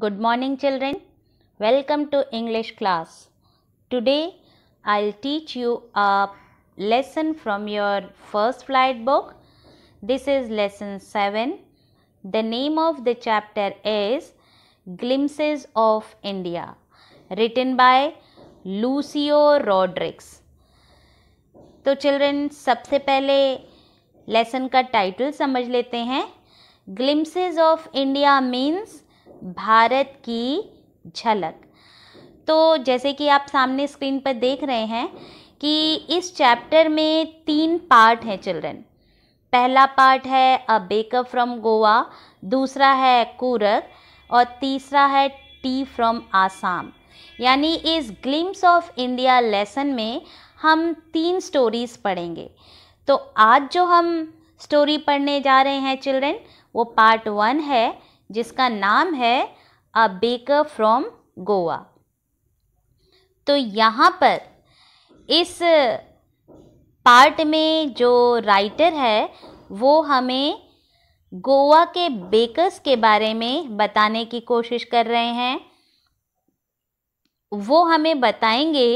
Good morning children. Welcome to English class. Today I'll teach you a lesson from your first flight book. This is lesson 7. The name of the chapter is Glimpses of India written by Lucio Rodriguez. So, children, सबसे पहले lesson का title समझ लेते हैं Glimpses of India means Bharat की झलक तो जैसे कि आप सामने स्क्रीन पर देख रहे हैं कि इस चैप्टर में तीन पार्ट हैं चिल्ड्रन पहला पार्ट है अ बेकर फ्रॉम गोवा दूसरा है कूरक और तीसरा है टी फ्रॉम आसाम यानी इस ग्लिम्स ऑफ इंडिया लेसन में हम तीन स्टोरीज़ पढ़ेंगे तो आज जो हम स्टोरी पढ़ने जा रहे हैं चिल्ड्रन वो पार्ट वन है जिसका नाम है अ बेकर फ्रॉम गोवा तो यहाँ पर इस पार्ट में जो राइटर है वो हमें गोवा के बेकर्स के बारे में बताने की कोशिश कर रहे हैं वो हमें बताएंगे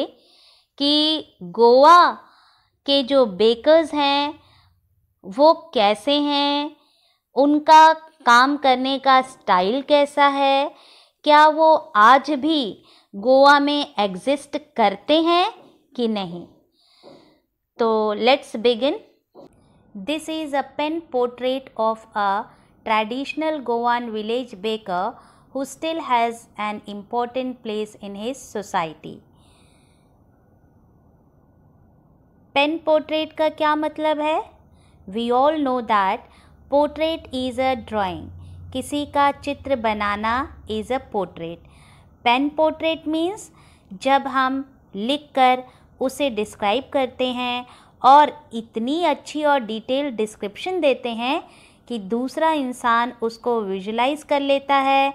कि गोवा के जो बेकर्स हैं वो कैसे हैं उनका काम करने का स्टाइल कैसा है क्या वो आज भी गोवा में एग्जिस्ट करते हैं कि नहीं तो let's begin this is a pen portrait of a traditional Goan village baker who still has an important place in his society pen portrait का क्या मतलब है we all know that portrait is a drawing किसी का चित्र बनाना is a portrait pen portrait means जब हम लिख कर उसे डिस्क्राइब करते हैं और इतनी अच्छी और डिटेल डिस्क्रिप्शन देते हैं कि दूसरा इंसान उसको विजुलाइज कर लेता है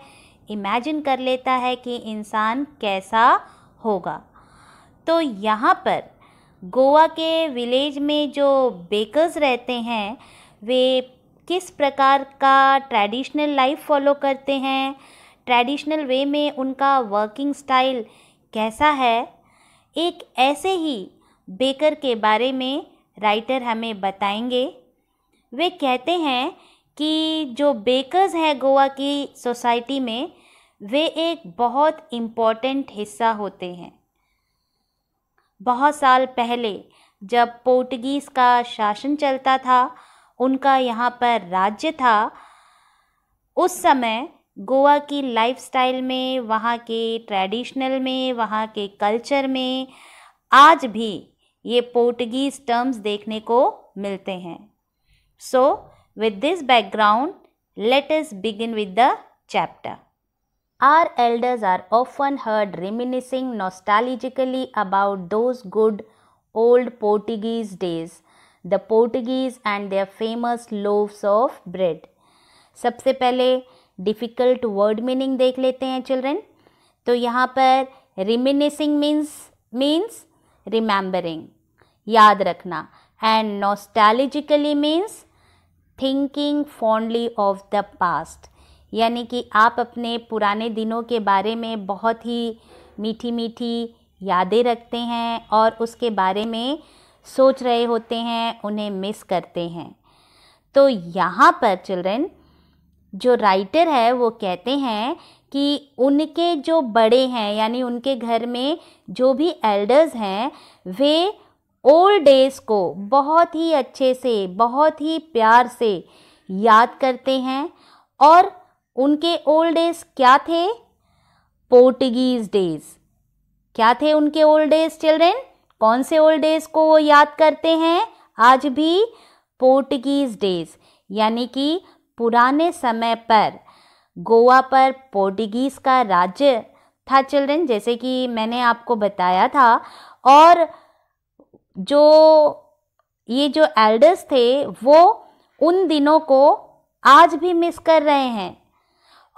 इमेजिन कर लेता है कि इंसान कैसा होगा तो यहाँ पर गोवा के विलेज में जो बेकर्स रहते हैं वे किस प्रकार का ट्रेडिशनल लाइफ फॉलो करते हैं ट्रेडिशनल वे में उनका वर्किंग स्टाइल कैसा है एक ऐसे ही बेकर के बारे में राइटर हमें बताएंगे वे कहते हैं कि जो बेकर्स हैं गोवा की सोसाइटी में वे एक बहुत इम्पॉर्टेंट हिस्सा होते हैं बहुत साल पहले जब पोर्टुगीज़ का शासन चलता था उनका यहाँ पर राज्य था उस समय गोवा की लाइफस्टाइल में वहाँ के ट्रेडिशनल में वहाँ के कल्चर में आज भी ये पोर्टुगीज टर्म्स देखने को मिलते हैं so with this background let us begin with the chapter our elders are often heard reminiscing nostalgically about those good old Portuguese days the Portuguese and their famous loaves of bread सबसे पहले difficult word meaning देख लेते हैं children तो यहाँ पर रिमिनिसिंग means means remembering याद रखना and nostalgically means thinking fondly of the past यानी कि आप अपने पुराने दिनों के बारे में बहुत ही मीठी मीठी यादें रखते हैं और उसके बारे में सोच रहे होते हैं उन्हें मिस करते हैं तो यहाँ पर चिल्ड्रन जो राइटर है वो कहते हैं कि उनके जो बड़े हैं यानी उनके घर में जो भी एल्डर्स हैं वे ओल्ड डेज को बहुत ही अच्छे से बहुत ही प्यार से याद करते हैं और उनके ओल्ड डेज क्या थे पोर्टुगीज़ डेज़ क्या थे उनके ओल्ड एज चिल्ड्रेन कौन से ओल्ड डेज को वो याद करते हैं आज भी पोर्टुगीज डेज यानी कि पुराने समय पर गोवा पर पोर्टुगीज़ का राज्य था चिल्ड्रन जैसे कि मैंने आपको बताया था और जो ये जो एल्डर्स थे वो उन दिनों को आज भी मिस कर रहे हैं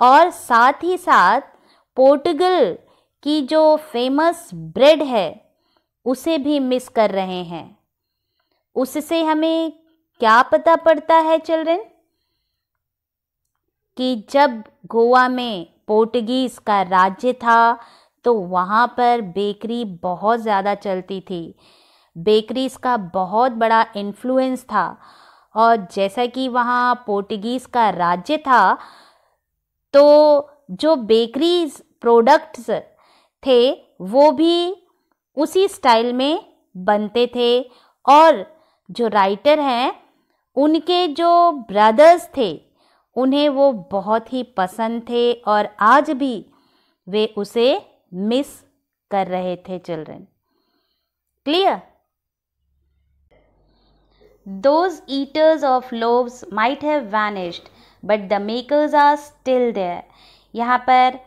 और साथ ही साथ पोर्टुगल की जो फेमस ब्रेड है उसे भी मिस कर रहे हैं उससे हमें क्या पता पड़ता है चिल्ड्रेन कि जब गोवा में पोर्टुगीज़ का राज्य था तो वहाँ पर बेकरी बहुत ज़्यादा चलती थी बेकरीज़ का बहुत बड़ा इन्फ्लुएंस था और जैसा कि वहाँ पोर्टुगीज़ का राज्य था तो जो बेकरीज प्रोडक्ट्स थे वो भी उसी स्टाइल में बनते थे और जो राइटर हैं उनके जो ब्रदर्स थे उन्हें वो बहुत ही पसंद थे और आज भी वे उसे मिस कर रहे थे children clear those eaters of loaves might have vanished but the makers are still there यहाँ पर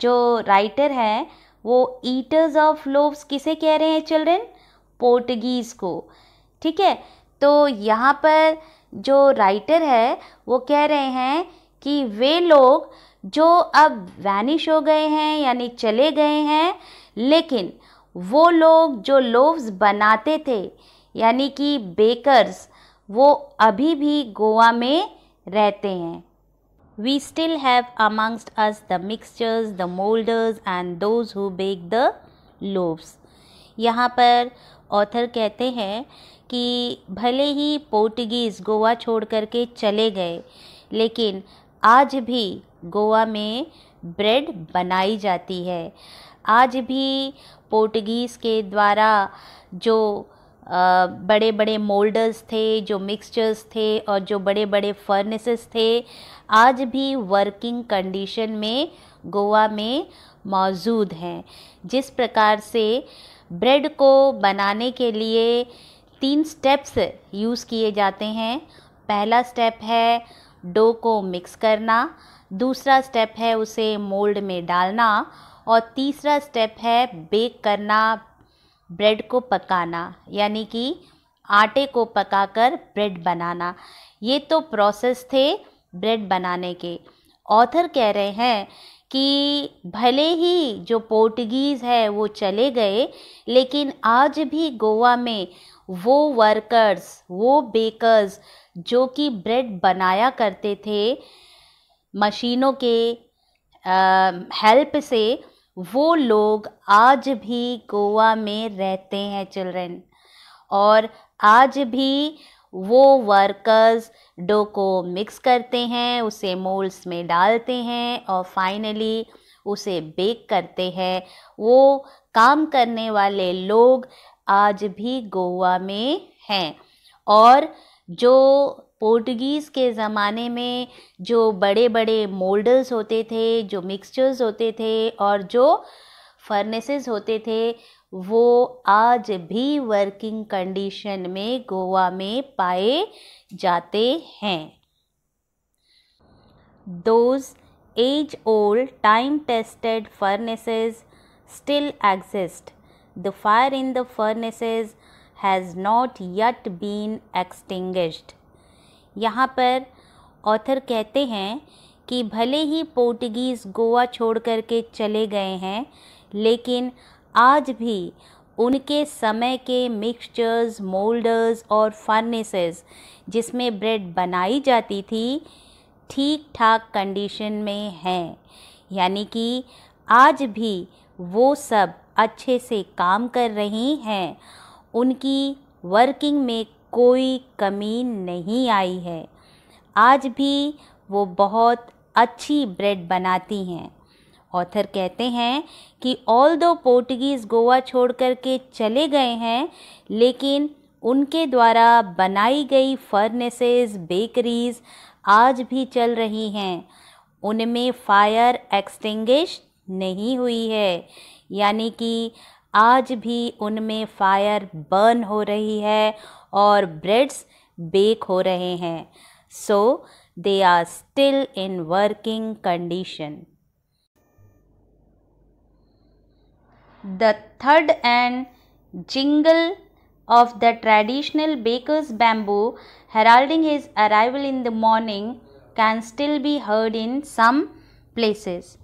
जो राइटर हैं वो ईटर्स ऑफ लोव्स किसे कह रहे हैं चिल्ड्रेन पोर्टगीज़ को ठीक है तो यहाँ पर जो राइटर है वो कह रहे हैं कि वे लोग जो अब वैनिश हो गए हैं यानी चले गए हैं लेकिन वो लोग जो लोव्स बनाते थे यानी कि बेकर्स वो अभी भी गोवा में रहते हैं we still have amongst us the mixtures the molders and those who bake the loaves यहाँ पर ऑथर कहते हैं कि भले ही पोर्टुगीज़ गोवा छोड़ करके चले गए लेकिन आज भी गोवा में ब्रेड बनाई जाती है आज भी पोर्टुगीज़ के द्वारा जो बड़े बड़े मोल्डर्स थे जो मिक्सचर्स थे और जो बड़े बड़े फर्नेसेस थे आज भी वर्किंग कंडीशन में गोवा में मौजूद हैं जिस प्रकार से ब्रेड को बनाने के लिए तीन स्टेप्स यूज़ किए जाते हैं पहला स्टेप है डो को मिक्स करना दूसरा स्टेप है उसे मोल्ड में डालना और तीसरा स्टेप है बेक करना ब्रेड को पकाना यानी कि आटे को पकाकर ब्रेड बनाना ये तो प्रोसेस थे ब्रेड बनाने के ऑथर कह रहे हैं कि भले ही जो पोर्टगीज़ है वो चले गए लेकिन आज भी गोवा में वो वर्कर्स वो बेकर्स जो कि ब्रेड बनाया करते थे मशीनों के हेल्प से वो लोग आज भी गोवा में रहते हैं चिल्ड्रन और आज भी वो वर्कर्स डो को मिक्स करते हैं उसे मोल्ड्स में डालते हैं और फाइनली उसे बेक करते हैं वो काम करने वाले लोग आज भी गोवा में हैं और जो पोर्टुगीज़ के ज़माने में जो बड़े बड़े मोल्डर्स होते थे जो मिक्सचर्स होते थे और जो फर्नेसेस होते थे वो आज भी वर्किंग कंडीशन में गोवा में पाए जाते हैं those age old time tested furnaces still exist the fire in the furnaces has not yet been extinguished यहाँ पर ऑथर कहते हैं कि भले ही पोर्टुगीज गोवा छोड़ कर के चले गए हैं लेकिन आज भी उनके समय के मिक्सचर्स मोल्डर्स और फर्नेसेस जिसमें ब्रेड बनाई जाती थी ठीक ठाक कंडीशन में हैं यानी कि आज भी वो सब अच्छे से काम कर रही हैं उनकी वर्किंग में कोई कमी नहीं आई है आज भी वो बहुत अच्छी ब्रेड बनाती हैं ऑथर कहते हैं कि ऑल दो पोर्टुगीज़ गोवा छोड़ कर के चले गए हैं लेकिन उनके द्वारा बनाई गई फर्नेसेस बेकरीज आज भी चल रही हैं उनमें फायर एक्सटिंग्विश नहीं हुई है यानी कि आज भी उनमें फायर बर्न हो रही है और ब्रेड्स बेक हो रहे हैं so they are still in working condition the थर्ड and jingle of the traditional baker's bamboo heralding his arrival in the morning can still be heard in some places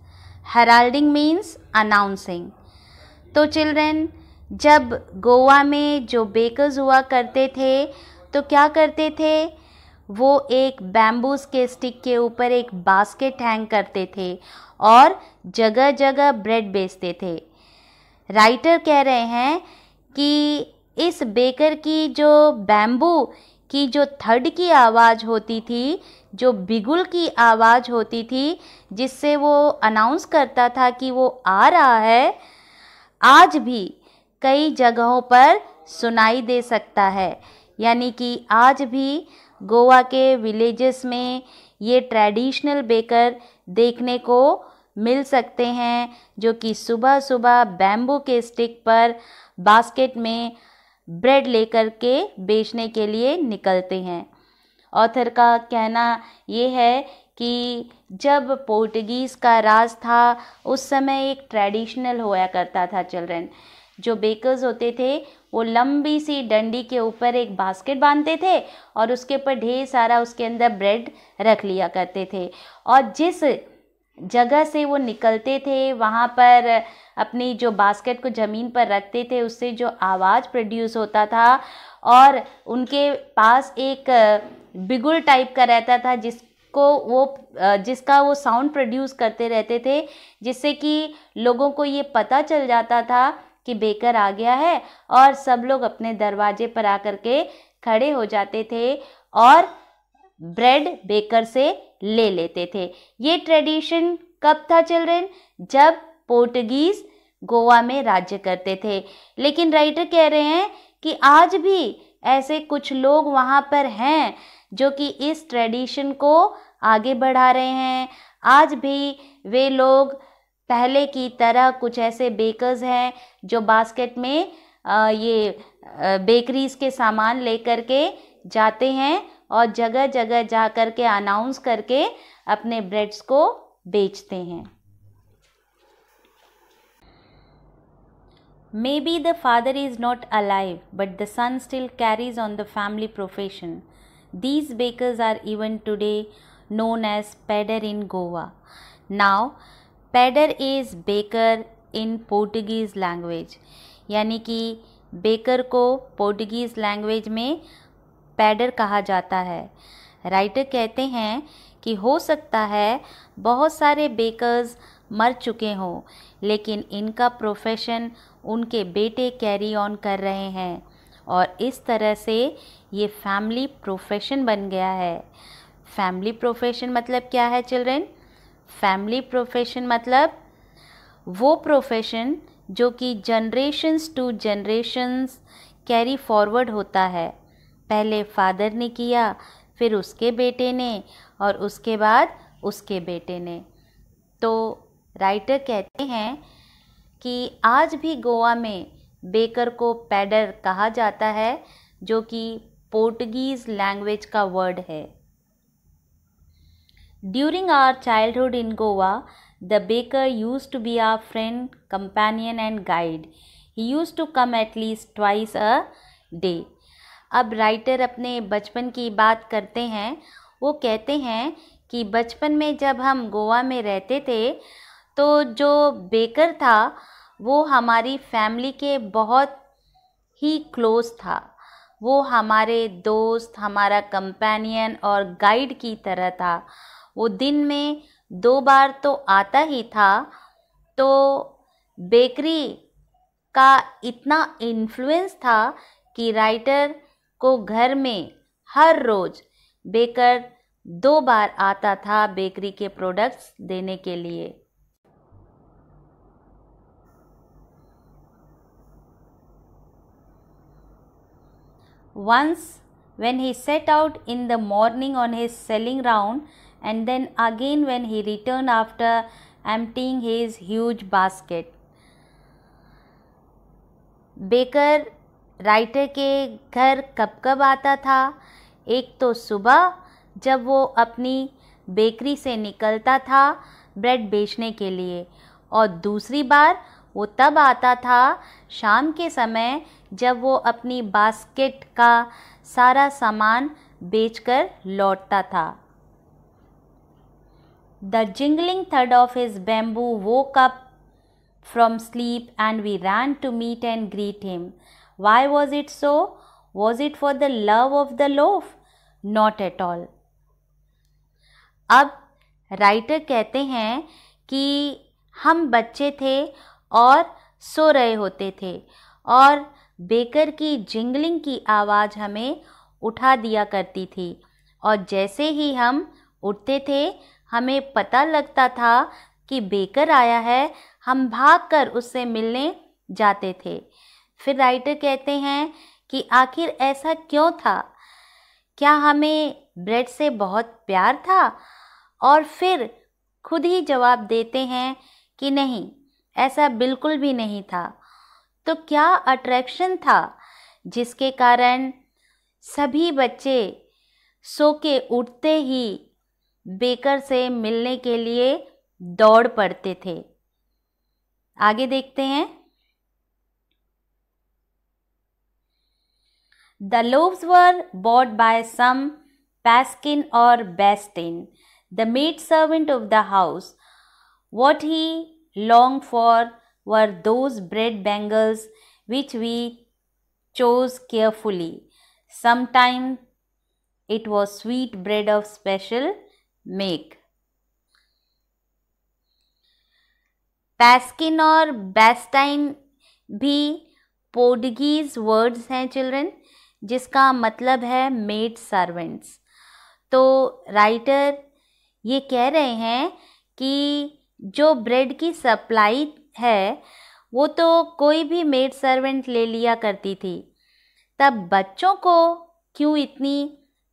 heralding means announcing तो children जब गोवा में जो bakers हुआ करते थे तो क्या करते थे वो एक बैम्बूज के स्टिक के ऊपर एक बास्केट हैंग करते थे और जगह जगह ब्रेड बेचते थे राइटर कह रहे हैं कि इस बेकर की जो बैम्बू की जो थर्ड की आवाज़ होती थी जो बिगुल की आवाज़ होती थी जिससे वो अनाउंस करता था कि वो आ रहा है आज भी कई जगहों पर सुनाई दे सकता है यानी कि आज भी गोवा के विलेजेस में ये ट्रेडिशनल बेकर देखने को मिल सकते हैं जो कि सुबह सुबह बैम्बू के स्टिक पर बास्केट में ब्रेड लेकर के बेचने के लिए निकलते हैं ऑथर का कहना ये है कि जब पोर्टुगीज़ का राज था उस समय एक ट्रेडिशनल होया करता था चिल्ड्रेन जो बेकर्स होते थे वो लंबी सी डंडी के ऊपर एक बास्केट बांधते थे और उसके ऊपर ढेर सारा उसके अंदर ब्रेड रख लिया करते थे और जिस जगह से वो निकलते थे वहाँ पर अपनी जो बास्केट को ज़मीन पर रखते थे उससे जो आवाज़ प्रोड्यूस होता था और उनके पास एक बिगुल टाइप का रहता था जिसको वो जिसका वो साउंड प्रोड्यूस करते रहते थे जिससे कि लोगों को ये पता चल जाता था कि बेकर आ गया है और सब लोग अपने दरवाजे पर आकर के खड़े हो जाते थे और ब्रेड बेकर से ले लेते थे ये ट्रेडिशन कब था चिल्ड्रेन जब पोर्टुगीज़ गोवा में राज्य करते थे लेकिन राइटर कह रहे हैं कि आज भी ऐसे कुछ लोग वहाँ पर हैं जो कि इस ट्रेडिशन को आगे बढ़ा रहे हैं आज भी वे लोग पहले की तरह कुछ ऐसे बेकर्स हैं जो बास्केट में ये बेकरीज़ के सामान लेकर के जाते हैं और जगह जगह जा कर के अनाउंस करके अपने ब्रेड्स को बेचते हैं may be the father is not alive but the son still carries on the family profession these bakers are even today known as pader in Goa now pader is baker in Portuguese language यानी कि baker को Portuguese language में पैडर कहा जाता है writer कहते हैं कि हो सकता है बहुत सारे बेकर्स मर चुके हों लेकिन इनका प्रोफेशन उनके बेटे कैरी ऑन कर रहे हैं और इस तरह से ये फैमिली प्रोफेशन बन गया है फैमिली प्रोफेशन मतलब क्या है चिल्ड्रेन फैमिली प्रोफेशन मतलब वो प्रोफेशन जो कि generations to generations carry forward होता है पहले फादर ने किया फिर उसके बेटे ने और उसके बाद उसके बेटे ने तो राइटर कहते हैं कि आज भी गोवा में बेकर को पैडर कहा जाता है जो कि पोर्टगीज लैंग्वेज का वर्ड है during our childhood in Goa the baker used to be our friend companion and guide he used to come at least twice a day अब राइटर अपने बचपन की बात करते हैं वो कहते हैं कि बचपन में जब हम गोवा में रहते थे तो जो बेकर था वो हमारी फैमिली के बहुत ही क्लोज था वो हमारे दोस्त हमारा कंपेनियन और गाइड की तरह था वो दिन में दो बार तो आता ही था तो बेकरी का इतना इन्फ्लुएंस था कि राइटर को घर में हर रोज़ बेकर दो बार आता था बेकरी के प्रोडक्ट्स देने के लिए once when he set out in the morning on his selling round and then again when he return after emptying his huge basket baker writer के घर कब कब आता था एक तो सुबह जब वो अपनी बेकरी से निकलता था ब्रेड बेचने के लिए और दूसरी बार वो तब आता था शाम के समय जब वो अपनी बास्केट का सारा सामान बेचकर लौटता था द जिंगलिंग थर्ड of his bamboo woke up from sleep and we ran to meet and greet him Why was it so? Was it for the love of the loaf? Not at all. अब writer कहते हैं कि हम बच्चे थे और सो रहे होते थे और बेकर की जिंगलिंग की आवाज़ हमें उठा दिया करती थी और जैसे ही हम उठते थे हमें पता लगता था कि बेकर आया है हम भाग कर उससे मिलने जाते थे फिर राइटर कहते हैं कि आखिर ऐसा क्यों था क्या हमें ब्रेड से बहुत प्यार था और फिर खुद ही जवाब देते हैं कि नहीं ऐसा बिल्कुल भी नहीं था तो क्या अट्रैक्शन था जिसके कारण सभी बच्चे सो के उठते ही बेकर से मिलने के लिए दौड़ पड़ते थे आगे देखते हैं The loaves were bought by some Paskin or Bastin, the maid servant of the house. What he longed for were those bread bangles which we chose carefully. Sometimes it was sweet bread of special make. Paskin or bastin, भी Portuguese words हैं children. जिसका मतलब है made servants तो writer ये कह रहे हैं कि जो ब्रेड की सप्लाई है वो तो कोई भी मेड सर्वेंट ले लिया करती थी तब बच्चों को क्यों इतनी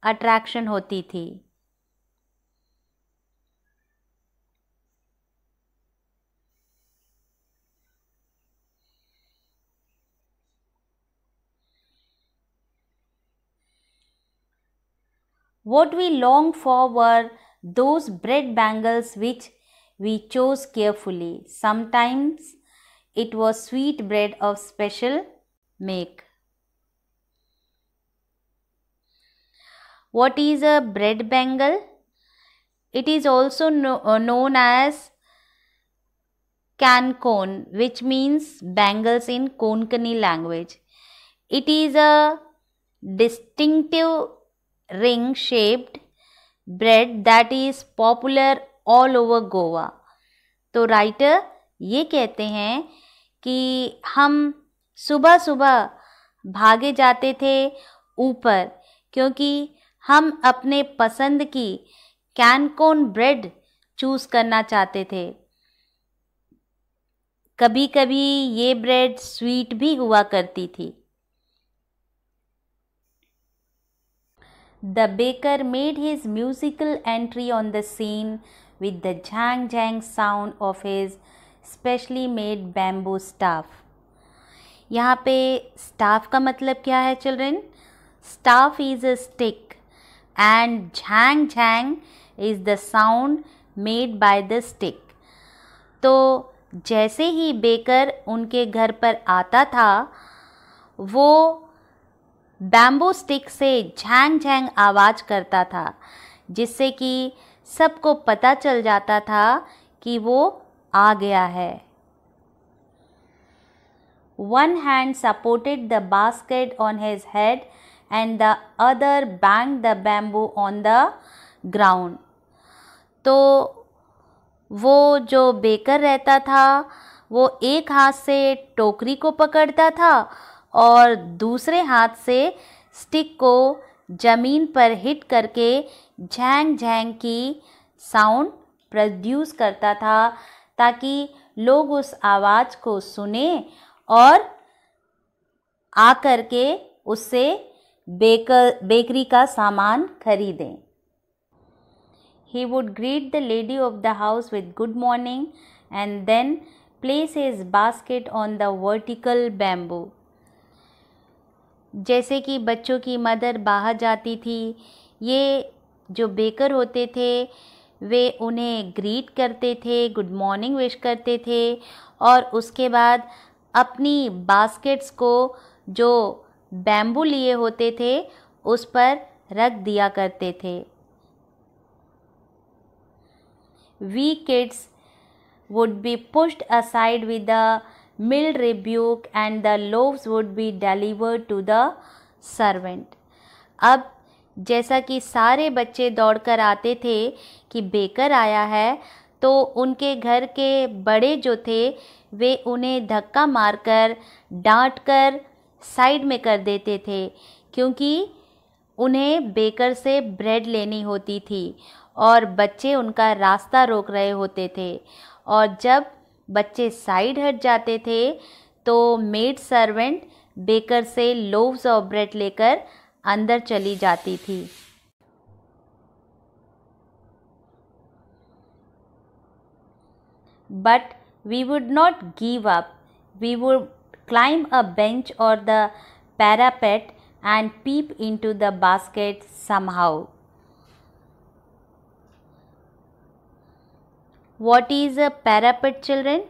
अट्रैक्शन होती थी What we longed for were those bread bangles which we chose carefully. Sometimes it was sweet bread of special make. What is a bread bangle? It is also no, uh, known as cancone, which means bangles in Konkani language. It is a distinctive ring shaped bread that is popular all over Goa. तो writer ये कहते हैं कि हम सुबह सुबह भागे जाते थे ऊपर क्योंकि हम अपने पसंद की कैनकोन ब्रेड चूज़ करना चाहते थे कभी कभी ये ब्रेड स्वीट भी हुआ करती थी The baker made his musical entry on the scene with the jang jang sound of his specially made bamboo staff. यहाँ पे staff का मतलब क्या है children? Staff is a stick and jang jang is the sound made by the stick. तो जैसे ही baker उनके घर पर आता था वो बैम्बू स्टिक से झैंग झैंग आवाज़ करता था जिससे कि सबको पता चल जाता था कि वो आ गया है one hand supported the basket on his head and the other bang the bamboo on the ground तो वो जो बेकर रहता था वो एक हाथ से टोकरी को पकड़ता था और दूसरे हाथ से स्टिक को ज़मीन पर हिट करके झेंग झेंग की साउंड प्रोड्यूस करता था ताकि लोग उस आवाज़ को सुने और आ कर के उससे बेकर बेकरी का सामान खरीदें he would greet the lady of the house with good morning and then place his basket on the vertical bamboo जैसे कि बच्चों की मदर बाहर जाती थी ये जो बेकर होते थे वे उन्हें ग्रीट करते थे गुड मॉर्निंग विश करते थे और उसके बाद अपनी बास्केट्स को जो बैम्बू लिए होते थे उस पर रख दिया करते थे we kids would be pushed aside with the mild rebuke and the loaves would be delivered to the servant अब जैसा कि सारे बच्चे दौड़कर आते थे कि बेकर आया है तो उनके घर के बड़े जो थे वे उन्हें धक्का मारकर डांटकर साइड में कर देते थे क्योंकि उन्हें बेकर से ब्रेड लेनी होती थी और बच्चे उनका रास्ता रोक रहे होते थे और जब बच्चे साइड हट जाते थे तो मेड सर्वेंट बेकर से लोव्स और ब्रेड लेकर अंदर चली जाती थी but we would not give up we would bench or the parapet and peep into the basket somehow What is a parapet children?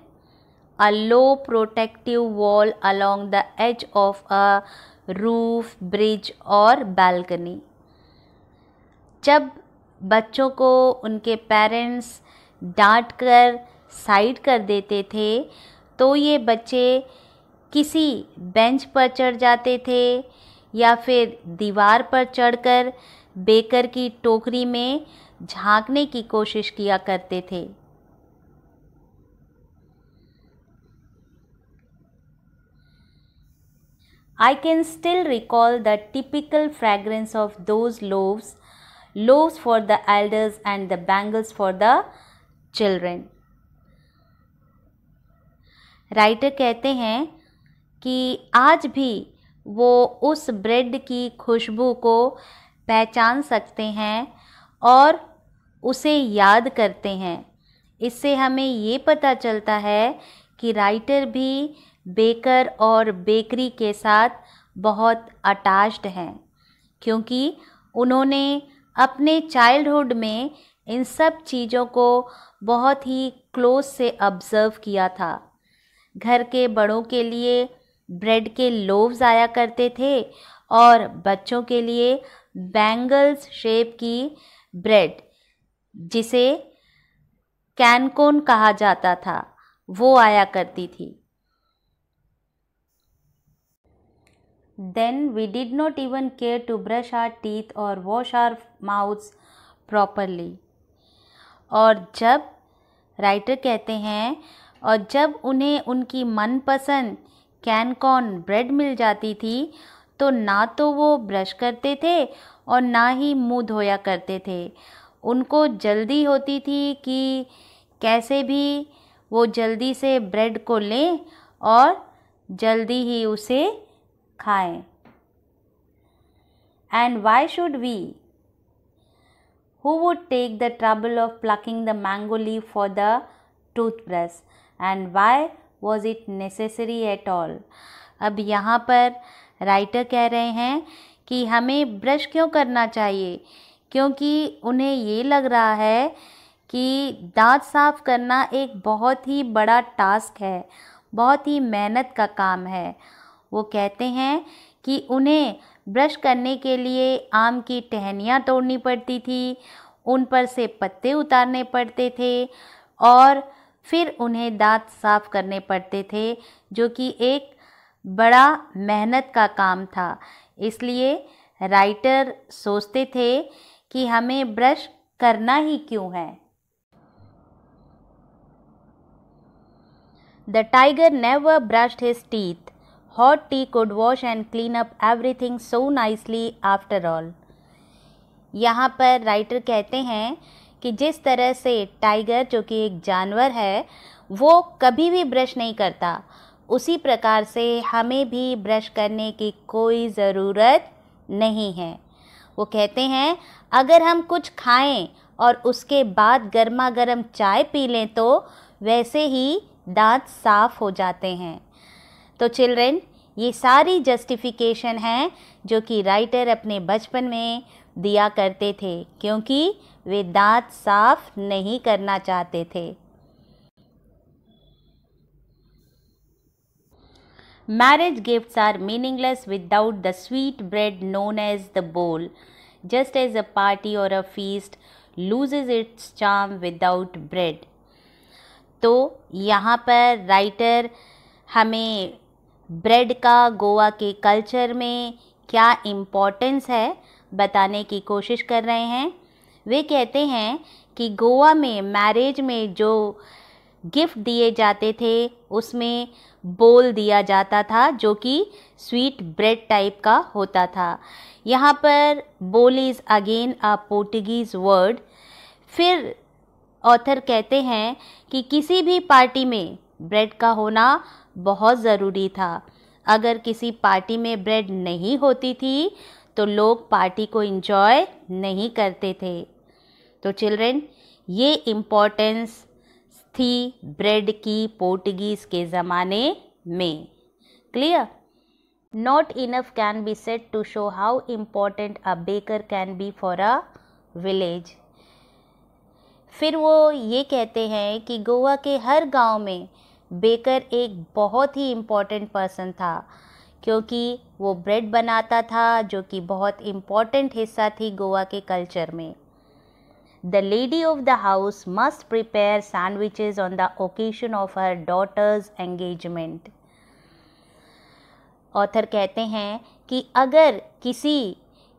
A low protective wall along the edge of a roof, bridge or balcony. जब बच्चों को उनके parents डांट कर side कर देते थे तो ये बच्चे किसी बेंच पर चढ़ जाते थे या फिर दीवार पर चढ़कर बेकर की टोकरी में झांकने की कोशिश किया करते थे I can still recall the typical fragrance of those loaves, loaves for the elders and the bangles for the children. Writer कहते हैं कि आज भी वो उस ब्रेड की खुशबू को पहचान सकते हैं और उसे याद करते हैं इससे हमें ये पता चलता है कि राइटर भी बेकर और बेकरी के साथ बहुत अटैच्ड हैं क्योंकि उन्होंने अपने चाइल्डहुड में इन सब चीज़ों को बहुत ही क्लोज से ऑब्ज़र्व किया था घर के बड़ों के लिए ब्रेड के लोव्स आया करते थे और बच्चों के लिए बैंगल्स शेप की ब्रेड जिसे कैनकोन कहा जाता था वो आया करती थी Then we did not even care to brush our teeth or wash our mouths properly. और जब राइटर कहते हैं और जब उन्हें उनकी मनपसंद कैन कॉन ब्रेड मिल जाती थी तो ना तो वो ब्रश करते थे और ना ही मुंह धोया करते थे उनको जल्दी होती थी कि कैसे भी वो जल्दी से ब्रेड को लें और जल्दी ही उसे खाएं and why should we who would take the trouble of plucking the mango leaf for the toothbrush and why was it necessary at all अब यहाँ पर राइटर कह रहे हैं कि हमें ब्रश क्यों करना चाहिए क्योंकि उन्हें ये लग रहा है कि दांत साफ करना एक बहुत ही बड़ा टास्क है बहुत ही मेहनत का काम है वो कहते हैं कि उन्हें ब्रश करने के लिए आम की टहनियाँ तोड़नी पड़ती थी उन पर से पत्ते उतारने पड़ते थे और फिर उन्हें दांत साफ करने पड़ते थे जो कि एक बड़ा मेहनत का काम था इसलिए राइटर सोचते थे कि हमें ब्रश करना ही क्यों है the tiger never brushed his teeth Hot tea could wash and clean up everything so nicely after all. यहाँ पर राइटर कहते हैं कि जिस तरह से टाइगर जो कि एक जानवर है वो कभी भी ब्रश नहीं करता उसी प्रकार से हमें भी ब्रश करने की कोई ज़रूरत नहीं है वो कहते हैं अगर हम कुछ खाएं और उसके बाद गर्मा गर्म चाय पी लें तो वैसे ही दांत साफ़ हो जाते हैं तो चिल्ड्रेन ये सारी जस्टिफिकेशन हैं जो कि राइटर अपने बचपन में दिया करते थे क्योंकि वे दांत साफ नहीं करना चाहते थे marriage gifts are meaningless without the sweet bread known as the bol just as a party or a feast loses its charm without bread तो यहाँ पर राइटर हमें ब्रेड का गोवा के कल्चर में क्या इम्पोर्टेंस है बताने की कोशिश कर रहे हैं वे कहते हैं कि गोवा में मैरिज में जो गिफ्ट दिए जाते थे उसमें बोल दिया जाता था जो कि स्वीट ब्रेड टाइप का होता था यहाँ पर bol is again a Portuguese word फिर ऑथर कहते हैं कि किसी भी पार्टी में ब्रेड का होना बहुत ज़रूरी था अगर किसी पार्टी में ब्रेड नहीं होती थी तो लोग पार्टी को इन्जॉय नहीं करते थे तो चिल्ड्रेन ये इम्पोर्टेंस थी ब्रेड की पोर्टुगीज़ के ज़माने में clear not enough can be said to show how important a baker can be for a village फिर वो ये कहते हैं कि गोवा के हर गांव में बेकर एक बहुत ही इम्पॉर्टेंट पर्सन था क्योंकि वो ब्रेड बनाता था जो कि बहुत इम्पॉर्टेंट हिस्सा थी गोवा के कल्चर में the lady of the house must prepare sandwiches on the occasion of her daughter's engagement author कहते हैं कि अगर किसी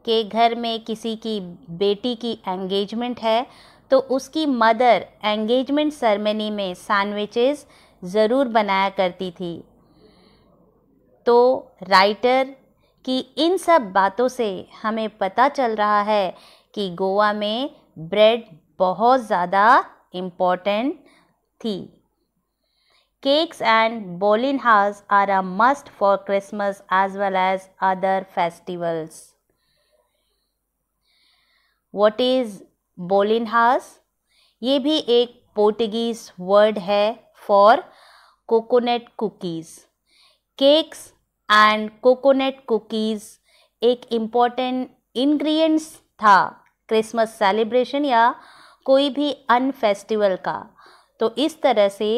के घर में किसी की बेटी की एंगेजमेंट है तो उसकी मदर एंगेजमेंट सेरेमनी में सैंडविचेज़ ज़रूर बनाया करती थी तो राइटर की इन सब बातों से हमें पता चल रहा है कि गोवा में ब्रेड बहुत ज़्यादा इम्पोर्टेंट थी cakes and bolinhas are a must for Christmas as well as other festivals what is bolinhas ये भी एक पोर्टुगीज वर्ड है for coconut cookies cakes and coconut cookies एक इम्पॉर्टेंट इंग्रेडिएंट्स था क्रिसमस सेलिब्रेशन या कोई भी अन फेस्टिवल का तो इस तरह से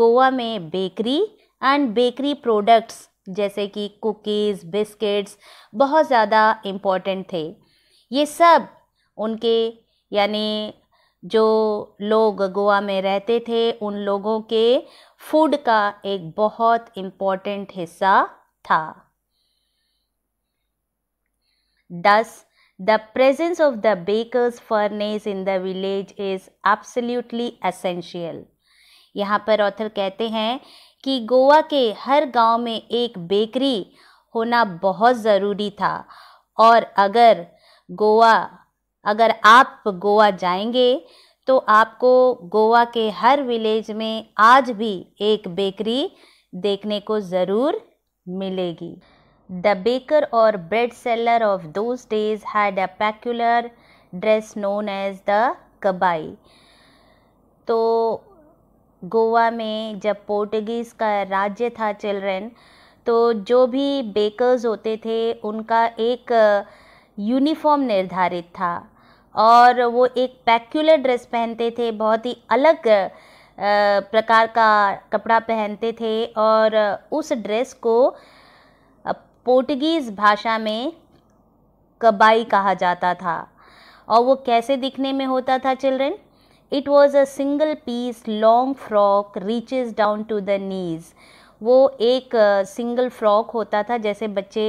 गोवा में बेकरी एंड बेकरी प्रोडक्ट्स जैसे कि कुकीज़ बिस्किट्स बहुत ज़्यादा इम्पॉर्टेंट थे ये सब उनके यानी जो लोग गोवा में रहते थे उन लोगों के फूड का एक बहुत इम्पॉर्टेंट हिस्सा था thus the presence of the baker's furnace in the village is absolutely essential यहाँ पर ऑथर कहते हैं कि गोवा के हर गांव में एक बेकरी होना बहुत ज़रूरी था और अगर गोवा अगर आप गोवा जाएंगे तो आपको गोवा के हर विलेज में आज भी एक बेकरी देखने को ज़रूर मिलेगी the baker or bread seller of those days had a peculiar dress known as the kabai तो गोवा में जब पोर्टुगीज़ का राज्य था चिल्ड्रेन तो जो भी बेकर्स होते थे उनका एक यूनिफॉर्म निर्धारित था और वो एक पैक्यूलर ड्रेस पहनते थे बहुत ही अलग प्रकार का कपड़ा पहनते थे और उस ड्रेस को पोर्टुगीज़ भाषा में कबाई कहा जाता था और वो कैसे दिखने में होता था children it was a single piece long frock reaches down to the knees वो एक सिंगल फ्रॉक होता था जैसे बच्चे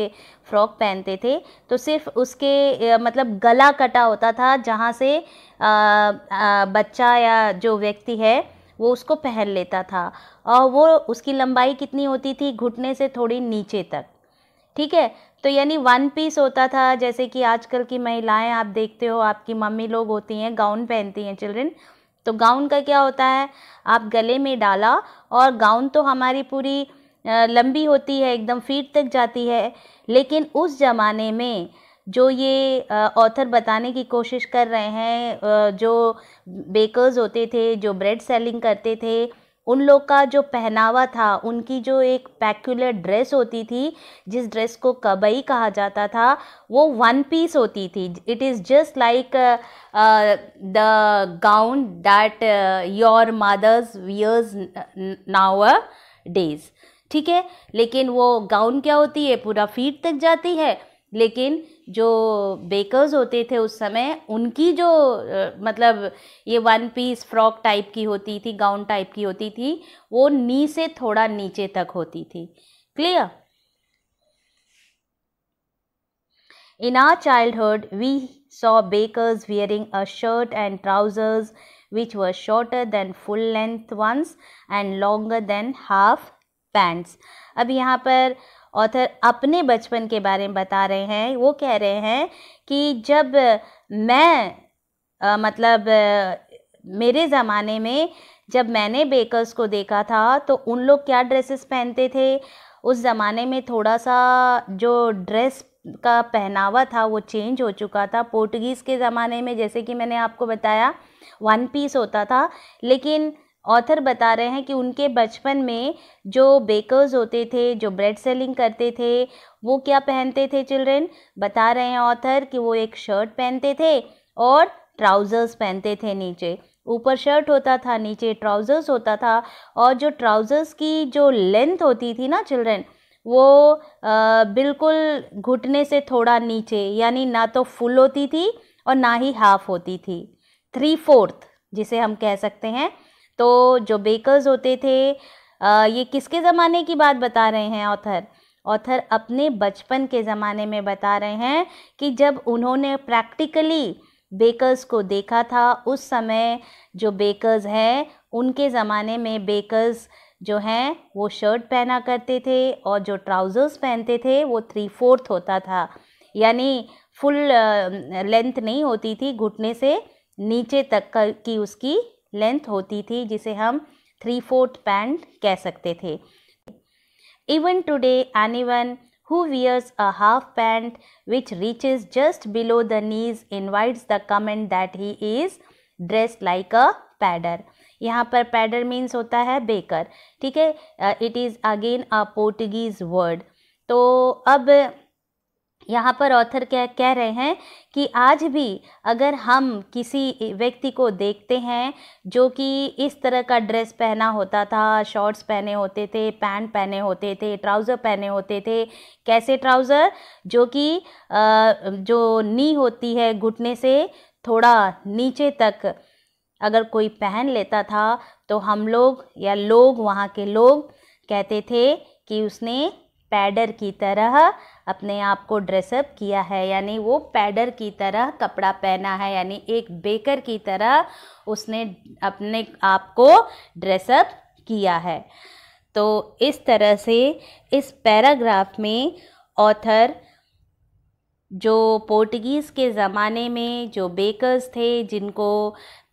फ्रॉक पहनते थे तो सिर्फ उसके मतलब गला कटा होता था जहाँ से बच्चा या जो व्यक्ति है वो उसको पहन लेता था और वो उसकी लंबाई कितनी होती थी घुटने से थोड़ी नीचे तक ठीक है तो यानी वन पीस होता था जैसे कि आजकल की महिलाएं आप देखते हो आपकी मम्मी लोग होती हैं गाउन पहनती हैं चिल्ड्रेन तो गाउन का क्या होता है आप गले में डाला और गाउन तो हमारी पूरी लंबी होती है एकदम फीट तक जाती है लेकिन उस ज़माने में जो ये ऑथर बताने की कोशिश कर रहे हैं जो बेकर्स होते थे जो ब्रेड सेलिंग करते थे उन लोग का जो पहनावा था उनकी जो एक पैक्यूलर ड्रेस होती थी जिस ड्रेस को कबई कहा जाता था वो वन पीस होती थी it is just like the gown that your mothers wears nowadays ठीक है लेकिन वो गाउन क्या होती है पूरा फीट तक जाती है लेकिन जो बेकर्स होते थे उस समय उनकी जो मतलब ये वन पीस फ्रॉक टाइप की होती थी गाउन टाइप की होती थी वो नी से थोड़ा नीचे तक होती थी clear in our childhood we saw bakers wearing a shirt and trousers which were shorter than full length ones and longer than half pants अब यहाँ पर ऑथर अपने बचपन के बारे में बता रहे हैं वो कह रहे हैं कि जब मैं आ, मतलब मेरे ज़माने में जब मैंने बेकर्स को देखा था तो उन लोग क्या ड्रेसेस पहनते थे उस ज़माने में थोड़ा सा जो ड्रेस का पहनावा था वो चेंज हो चुका था पोर्टुगीज़ के ज़माने में जैसे कि मैंने आपको बताया वन पीस होता था लेकिन ऑथर बता रहे हैं कि उनके बचपन में जो बेकर्स होते थे जो ब्रेड सेलिंग करते थे वो क्या पहनते थे चिल्ड्रेन बता रहे हैं ऑथर कि वो एक शर्ट पहनते थे और ट्राउज़र्स पहनते थे नीचे ऊपर शर्ट होता था नीचे ट्राउज़र्स होता था और जो ट्राउज़र्स की जो लेंथ होती थी ना चिल्ड्रेन वो आ, बिल्कुल घुटने से थोड़ा नीचे यानी ना तो फुल होती थी और ना ही हाफ होती थी थ्री फोर्थ जिसे हम कह सकते हैं तो जो बेकर्स होते थे ये किसके ज़माने की बात बता रहे हैं ऑथर ऑथर अपने बचपन के ज़माने में बता रहे हैं कि जब उन्होंने प्रैक्टिकली बेकर्स को देखा था उस समय जो बेकर्स हैं उनके ज़माने में बेकर्स जो हैं वो शर्ट पहना करते थे और जो ट्राउज़र्स पहनते थे वो थ्री फोर्थ होता था यानी फुल लेंथ नहीं होती थी घुटने से नीचे तक की उसकी लेंथ होती थी जिसे हम थ्री फोर्थ पैंट कह सकते थे even today anyone who wears a half pant which reaches just below the knees invites the comment that he is dress like a pader यहाँ पर पैडर मीन्स होता है बेकर ठीक है it is again a Portuguese word तो अब यहाँ पर ऑथर क्या कह रहे हैं कि आज भी अगर हम किसी व्यक्ति को देखते हैं जो कि इस तरह का ड्रेस पहना होता था शॉर्ट्स पहने होते थे पैंट पहने होते थे ट्राउज़र पहने होते थे कैसे ट्राउज़र जो कि जो नी होती है घुटने से थोड़ा नीचे तक अगर कोई पहन लेता था तो हम लोग या लोग वहाँ के लोग कहते थे कि उसने पैडर की तरह अपने आप को ड्रेसअप किया है यानी वो पैडर की तरह कपड़ा पहना है यानी एक बेकर की तरह उसने अपने आप को ड्रेसअप किया है तो इस तरह से इस पैराग्राफ में ऑथर जो पोर्टुगीज़ के ज़माने में जो बेकर्स थे जिनको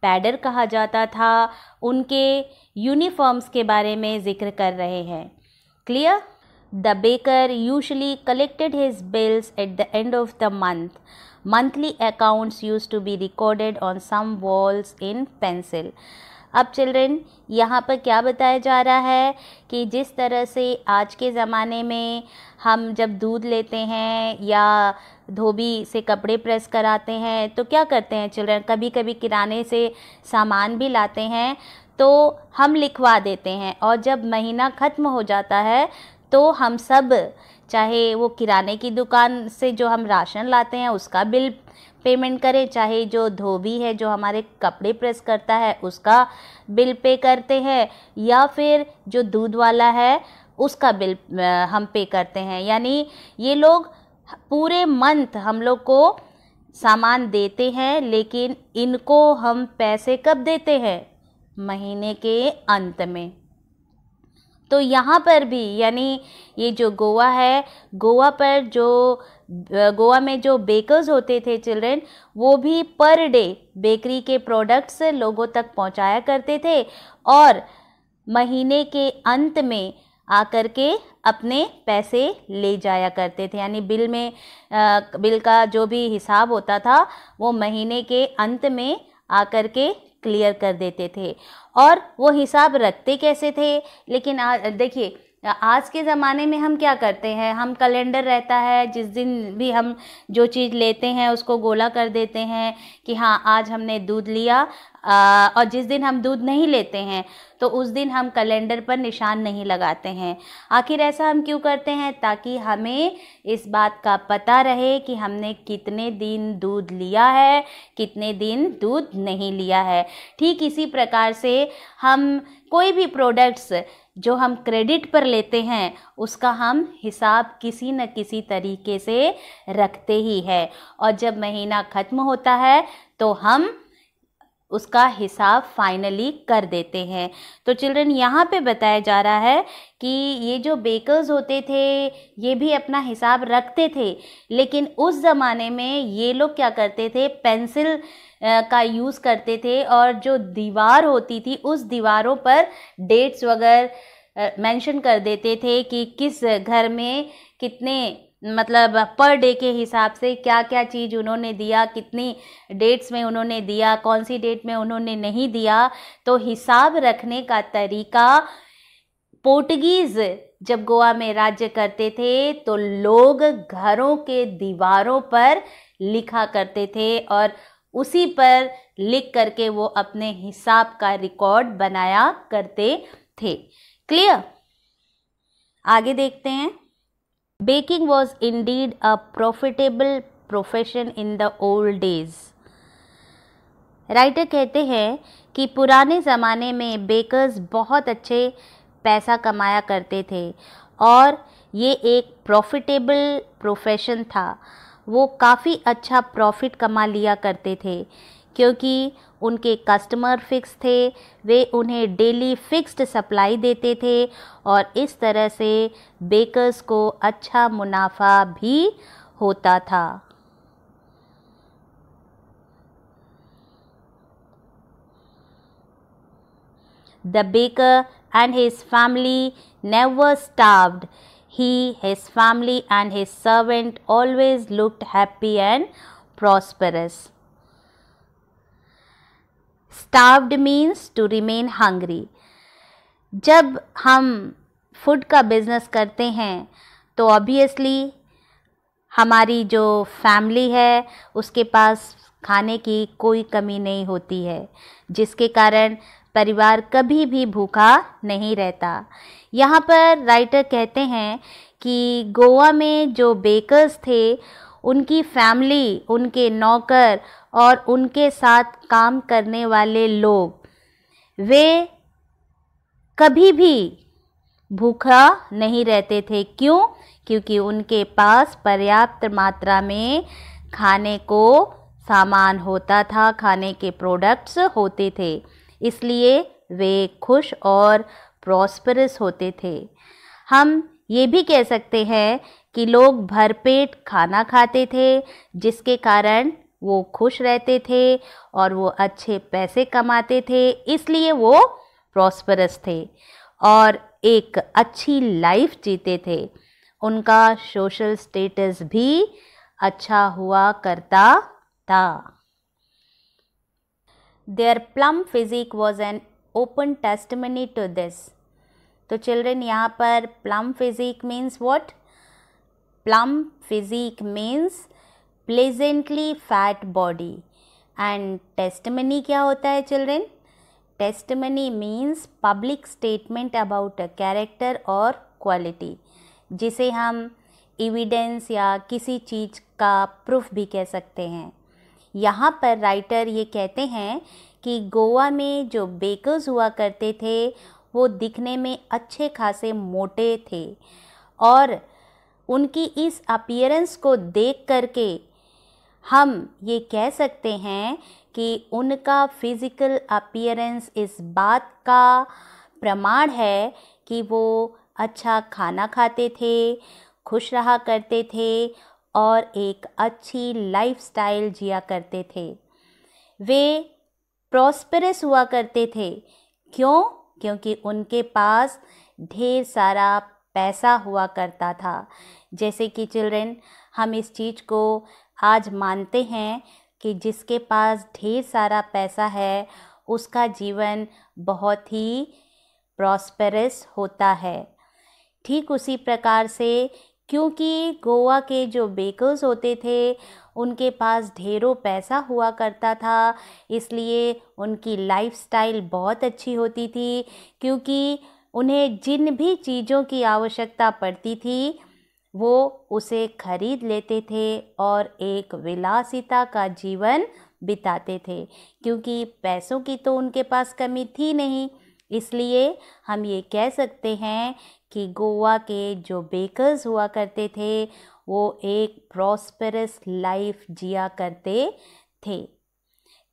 पैडर कहा जाता था उनके यूनिफॉर्म्स के बारे में ज़िक्र कर रहे हैं clear The baker usually collected his bills at the end of the month. Monthly accounts used to be recorded on some walls in pencil. अब चिल्ड्रेन यहाँ पर क्या बताया जा रहा है कि जिस तरह से आज के ज़माने में हम जब दूध लेते हैं या धोबी से कपड़े प्रेस कराते हैं तो क्या करते हैं चिल्ड्रेन कभी कभी किराने से सामान भी लाते हैं तो हम लिखवा देते हैं और जब महीना ख़त्म हो जाता है तो हम सब चाहे वो किराने की दुकान से जो हम राशन लाते हैं उसका बिल पेमेंट करें चाहे जो धोबी है जो हमारे कपड़े प्रेस करता है उसका बिल पे करते हैं या फिर जो दूध वाला है उसका बिल हम पे करते हैं यानी ये लोग पूरे मंथ हम लोग को सामान देते हैं लेकिन इनको हम पैसे कब देते हैं महीने के अंत में तो यहाँ पर भी यानी ये जो गोवा है गोवा पर जो गोवा में जो बेकर्स होते थे चिल्ड्रेन वो भी पर डे बेकरी के प्रोडक्ट्स लोगों तक पहुँचाया करते थे और महीने के अंत में आकर के अपने पैसे ले जाया करते थे यानी बिल में आ, बिल का जो भी हिसाब होता था वो महीने के अंत में आकर के क्लियर कर देते थे और वो हिसाब रखते कैसे थे लेकिन देखिए आज के ज़माने में हम क्या करते हैं हम कैलेंडर रहता है जिस दिन भी हम जो चीज़ लेते हैं उसको गोला कर देते हैं कि हाँ आज हमने दूध लिया आ, और जिस दिन हम दूध नहीं लेते हैं तो उस दिन हम कैलेंडर पर निशान नहीं लगाते हैं आखिर ऐसा हम क्यों करते हैं ताकि हमें इस बात का पता रहे कि हमने कितने दिन दूध लिया है कितने दिन दूध नहीं लिया है ठीक इसी प्रकार से हम कोई भी प्रोडक्ट्स जो हम क्रेडिट पर लेते हैं उसका हम हिसाब किसी न किसी तरीके से रखते ही है और जब महीना ख़त्म होता है तो हम उसका हिसाब फाइनली कर देते हैं तो चिल्ड्रन यहाँ पे बताया जा रहा है कि ये जो बेकर्स होते थे ये भी अपना हिसाब रखते थे लेकिन उस ज़माने में ये लोग क्या करते थे पेंसिल का यूज़ करते थे और जो दीवार होती थी उस दीवारों पर डेट्स वगैरह मेंशन कर देते थे कि किस घर में कितने मतलब पर डे के हिसाब से क्या क्या चीज़ उन्होंने दिया कितनी डेट्स में उन्होंने दिया कौन सी डेट में उन्होंने नहीं दिया तो हिसाब रखने का तरीका पोर्टुगीज़ जब गोवा में राज्य करते थे तो लोग घरों के दीवारों पर लिखा करते थे और उसी पर लिख करके वो अपने हिसाब का रिकॉर्ड बनाया करते थे क्लियर आगे देखते हैं baking was indeed a profitable profession in the old days writer कहते हैं कि पुराने ज़माने में बेकर्स बहुत अच्छे पैसा कमाया करते थे और ये एक प्रॉफिटेबल प्रोफेशन था वो काफ़ी अच्छा प्रॉफिट कमा लिया करते थे क्योंकि उनके कस्टमर फिक्स थे वे उन्हें डेली फिक्स्ड सप्लाई देते थे और इस तरह से बेकर्स को अच्छा मुनाफा भी होता था the baker and his family never starved. He, his family and his servant always looked happy and prosperous. Starved means to remain hungry जब हम फूड का बिज़नेस करते हैं तो ऑब्वियसली हमारी जो फैमिली है उसके पास खाने की कोई कमी नहीं होती है जिसके कारण परिवार कभी भी भूखा नहीं रहता यहाँ पर राइटर कहते हैं कि गोवा में जो बेकर्स थे उनकी फैमिली उनके नौकर और उनके साथ काम करने वाले लोग वे कभी भी भूखा नहीं रहते थे क्यों क्योंकि उनके पास पर्याप्त मात्रा में खाने को सामान होता था खाने के प्रोडक्ट्स होते थे इसलिए वे खुश और प्रॉस्परस होते थे हम ये भी कह सकते हैं कि लोग भरपेट खाना खाते थे जिसके कारण वो खुश रहते थे और वो अच्छे पैसे कमाते थे इसलिए वो प्रॉस्परस थे और एक अच्छी लाइफ जीते थे उनका सोशल स्टेटस भी अच्छा हुआ करता था Their plump physique was an open testimony to this. तो चिल्ड्रेन यहाँ पर plump physique means what plump physique means pleasantly fat body and testimony क्या होता है children testimony means public statement about a character or quality जिसे हम evidence या किसी चीज़ का प्रूफ भी कह सकते हैं यहाँ पर राइटर ये कहते हैं कि गोवा में जो बेकर्स हुआ करते थे वो दिखने में अच्छे खासे मोटे थे और उनकी इस अपियरेंस को देख करके हम ये कह सकते हैं कि उनका फिज़िकल अपियरेंस इस बात का प्रमाण है कि वो अच्छा खाना खाते थे खुश रहा करते थे और एक अच्छी लाइफस्टाइल जिया करते थे वे प्रॉस्परस हुआ करते थे क्यों क्योंकि उनके पास ढेर सारा पैसा हुआ करता था जैसे कि चिल्ड्रेन हम इस चीज़ को आज मानते हैं कि जिसके पास ढेर सारा पैसा है उसका जीवन बहुत ही प्रॉस्परस होता है ठीक उसी प्रकार से क्योंकि गोवा के जो बेकर्स होते थे उनके पास ढेरों पैसा हुआ करता था इसलिए उनकी लाइफस्टाइल बहुत अच्छी होती थी क्योंकि उन्हें जिन भी चीज़ों की आवश्यकता पड़ती थी वो उसे खरीद लेते थे और एक विलासिता का जीवन बिताते थे क्योंकि पैसों की तो उनके पास कमी थी नहीं इसलिए हम ये कह सकते हैं कि गोवा के जो बेकर्स हुआ करते थे वो एक प्रॉस्परस लाइफ जिया करते थे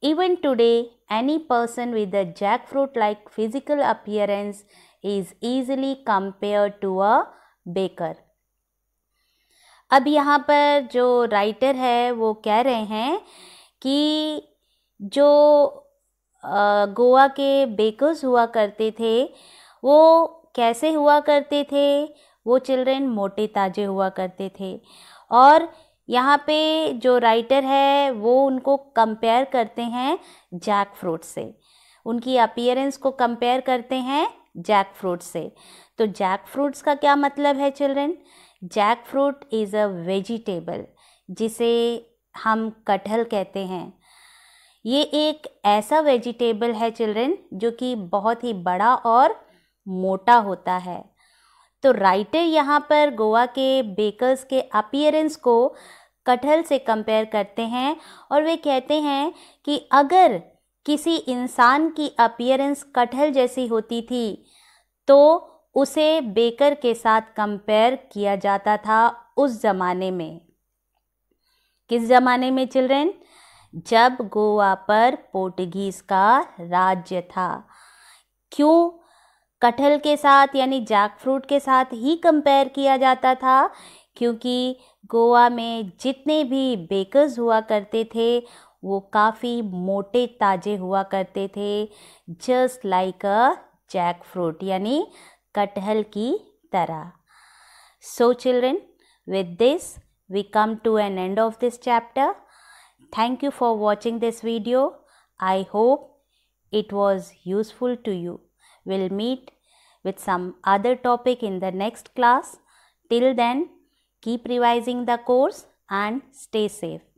even today any person with a jackfruit like physical appearance is easily compare to a baker अब यहाँ पर जो राइटर है वो कह रहे हैं कि जो गोवा के बेकर्स हुआ करते थे वो कैसे हुआ करते थे वो चिल्ड्रेन मोटे ताजे हुआ करते थे और यहाँ पे जो राइटर है वो उनको कंपेयर करते हैं जैक फ्रूट से उनकी अपीयरेंस को कंपेयर करते हैं जैक फ्रूट से तो जैक फ्रूट्स का क्या मतलब है children jackfruit is a vegetable जिसे हम कटहल कहते हैं ये एक ऐसा वेजिटेबल है चिल्ड्रेन जो कि बहुत ही बड़ा और मोटा होता है तो राइटर यहाँ पर गोवा के बेकर्स के अपियरेंस को कटहल से कंपेयर करते हैं और वे कहते हैं कि अगर किसी इंसान की अपियरेंस कटहल जैसी होती थी तो उसे बेकर के साथ कंपेयर किया जाता था उस ज़माने में किस ज़माने में चिल्ड्रेन जब गोवा पर पोर्टुगीज़ का राज्य था क्यों कटहल के साथ यानी जैक फ्रूट के साथ ही कंपेयर किया जाता था क्योंकि गोवा में जितने भी बेकर्स हुआ करते थे वो काफ़ी मोटे ताजे हुआ करते थे just like a jackfruit यानी कटहल की तरह so children with this we come to an end of this chapter Thank you for watching this video. I hope it was useful to you. We'll meet with some other topic in the next class. Till then, keep revising the course and stay safe.